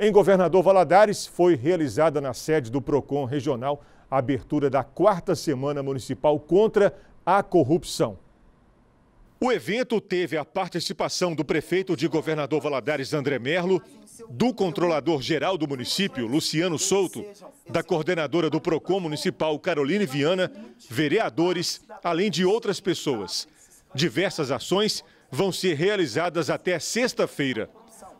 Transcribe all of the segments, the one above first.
Em Governador Valadares, foi realizada na sede do PROCON Regional a abertura da quarta semana municipal contra a corrupção. O evento teve a participação do prefeito de Governador Valadares, André Merlo, do controlador-geral do município, Luciano Souto, da coordenadora do PROCON Municipal, Caroline Viana, vereadores, além de outras pessoas. Diversas ações vão ser realizadas até sexta-feira.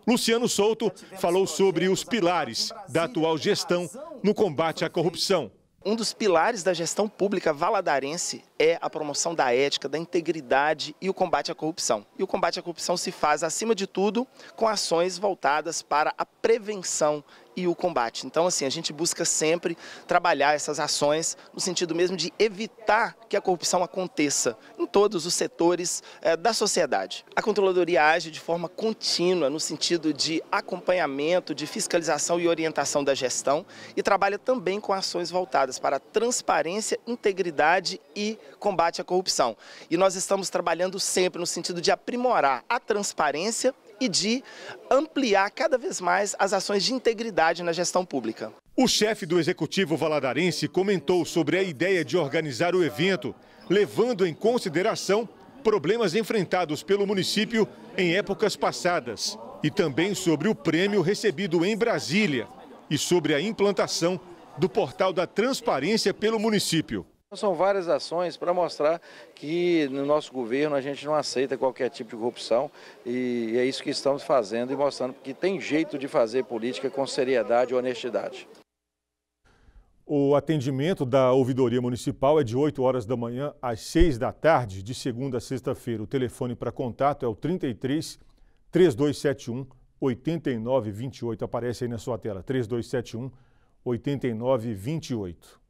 Luciano Souto falou sobre os pilares da atual gestão no combate à corrupção. Um dos pilares da gestão pública valadarense é a promoção da ética, da integridade e o combate à corrupção. E o combate à corrupção se faz, acima de tudo, com ações voltadas para a prevenção e o combate. Então, assim, a gente busca sempre trabalhar essas ações no sentido mesmo de evitar que a corrupção aconteça em todos os setores eh, da sociedade. A controladoria age de forma contínua no sentido de acompanhamento, de fiscalização e orientação da gestão e trabalha também com ações voltadas para transparência, integridade e combate à corrupção. E nós estamos trabalhando sempre no sentido de aprimorar a transparência e de ampliar cada vez mais as ações de integridade na gestão pública. O chefe do executivo valadarense comentou sobre a ideia de organizar o evento, levando em consideração problemas enfrentados pelo município em épocas passadas e também sobre o prêmio recebido em Brasília e sobre a implantação do portal da transparência pelo município. Então, são várias ações para mostrar que no nosso governo a gente não aceita qualquer tipo de corrupção e é isso que estamos fazendo e mostrando que tem jeito de fazer política com seriedade e honestidade. O atendimento da ouvidoria municipal é de 8 horas da manhã às 6 da tarde, de segunda a sexta-feira. O telefone para contato é o 33 3271 8928. Aparece aí na sua tela, 3271 8928.